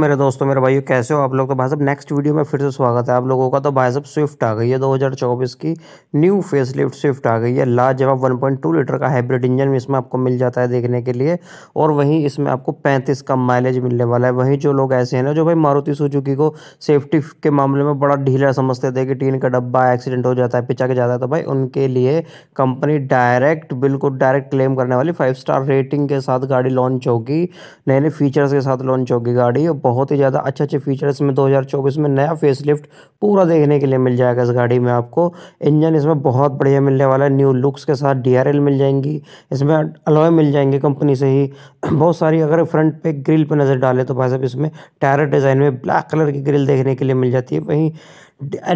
मेरे दोस्तों मेरे भाइयों कैसे हो आप लोग तो भाई साहब नेक्स्ट वीडियो में फिर से स्वागत है आप लोगों का तो भाई साहब स्विफ्ट आ गई है 2024 की न्यू फेसलिफ्ट स्विफ्ट आ गई है जवाब 1.2 लीटर का हाइब्रिड इंजन इसमें आपको मिल जाता है देखने के लिए और वहीं इसमें आपको पैंतीस का माइलेज मिलने वाला है वहीं जो लोग ऐसे हैं ना जो भाई मारुति सुजुकी को सेफ्टी के मामले में बड़ा ढीला समझते थे कि टीन का डब्बा एक्सीडेंट हो जाता है पिचक जाता है तो भाई उनके लिए कंपनी डायरेक्ट बिल्कुल डायरेक्ट क्लेम करने वाली फाइव स्टार रेटिंग के साथ गाड़ी लॉन्च होगी नए नए फीचर्स के साथ लॉन्च होगी गाड़ी बहुत ही ज़्यादा अच्छे अच्छे फीचर्स में 2024 में नया फेसलिफ्ट पूरा देखने के लिए मिल जाएगा इस गाड़ी में आपको इंजन इसमें बहुत बढ़िया मिलने वाला है न्यू लुक्स के साथ डी मिल जाएंगी इसमें अलॉय मिल जाएंगे कंपनी से ही बहुत सारी अगर फ्रंट पे ग्रिल पर नज़र डालें तो भाई साहब इसमें टायर डिज़ाइन में ब्लैक कलर की ग्रिल देखने के लिए मिल जाती है वहीं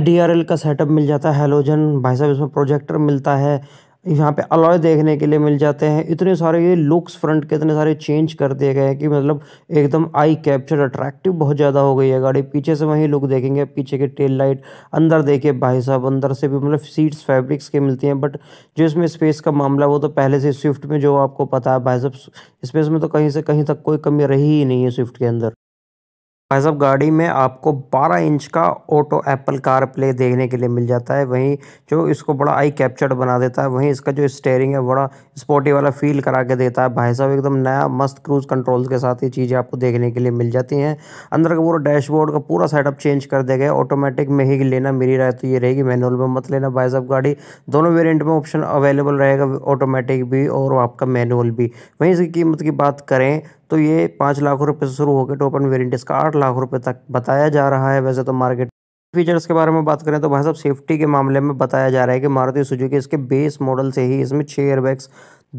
डी का सेटअप मिल जाता है हेलोजन भाई साहब इसमें प्रोजेक्टर मिलता है यहाँ पे अलॉय देखने के लिए मिल जाते हैं इतने सारे ये लुक्स फ्रंट के इतने सारे चेंज कर दिए गए हैं कि मतलब एकदम आई कैप्चर अट्रैक्टिव बहुत ज़्यादा हो गई है गाड़ी पीछे से वही लुक देखेंगे पीछे के टेल लाइट अंदर देखिए भाई साहब अंदर से भी मतलब सीट्स फैब्रिक्स के मिलती हैं बट जो इसमें स्पेस का मामला वो तो पहले से स्विफ्ट में जो आपको पता है भाई साहब स्पेस में तो कहीं से कहीं तक कोई कमी रही ही नहीं है स्विफ्ट के अंदर भाई साहब गाड़ी में आपको 12 इंच का ऑटो एप्पल कार प्ले देखने के लिए मिल जाता है वहीं जो इसको बड़ा आई कैप्चर्ड बना देता है वहीं इसका जो स्टेयरिंग है बड़ा स्पोर्टी वाला फील करा के देता है भाई साहब एकदम नया मस्त क्रूज़ कंट्रोल्स के साथ ये चीज़ें आपको देखने के लिए मिल जाती हैं अंदर का पूरा डैशबोर्ड का पूरा सेटअप चेंज कर दे ऑटोमेटिक में ही लेना मेरी राय तो ये रहेगी मैनुअल में मत लेना भाई साहब गाड़ी दोनों वेरियंट में ऑप्शन अवेलेबल रहेगा ऑटोमेटिक भी और आपका मैनुअल भी वहीं इसकी कीमत की बात करें तो ये पाँच लाख रुपए से शुरू होकर टोपन वेरियंट इसका आठ लाख रुपए तक बताया जा रहा है वैसे तो मार्केट फीचर्स के बारे में बात करें तो भाई साहब सेफ्टी के मामले में बताया जा रहा है कि मारुति सुजुकी इसके बेस मॉडल से ही इसमें छः एयरबैग्स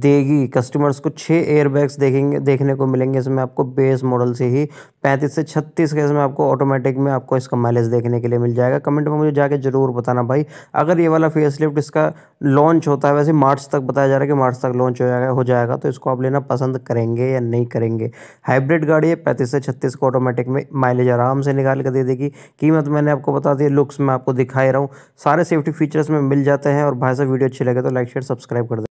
देगी कस्टमर्स को छः एयरबैग्स देखेंगे देखने को मिलेंगे इसमें आपको बेस मॉडल से ही पैंतीस से छत्तीस के इसमें आपको ऑटोमेटिक में आपको इसका माइलेज देखने के लिए मिल जाएगा कमेंट में मुझे जाके ज़रूर बताना भाई अगर ये वाला फेस लिफ्ट इसका लॉन्च होता है वैसे मार्च तक बताया जा रहा है कि मार्च तक लॉन्च हो जाएगा हो जाएगा तो इसको आप लेना पसंद करेंगे या नहीं करेंगे हाइब्रिड गाड़ी है पैंतीस से छत्तीस को ऑटोमेटिक में माइलेज आराम से निकाल कर दे देगी कीमत मैंने आपको बता दी लुक्स मैं आपको दिखाई रहा हूँ सारे सेफ्टी फीचर्स में मिल जाते हैं और भाई साहब वीडियो अच्छी लगे तो लाइक शेयर सब्सक्राइब कर दे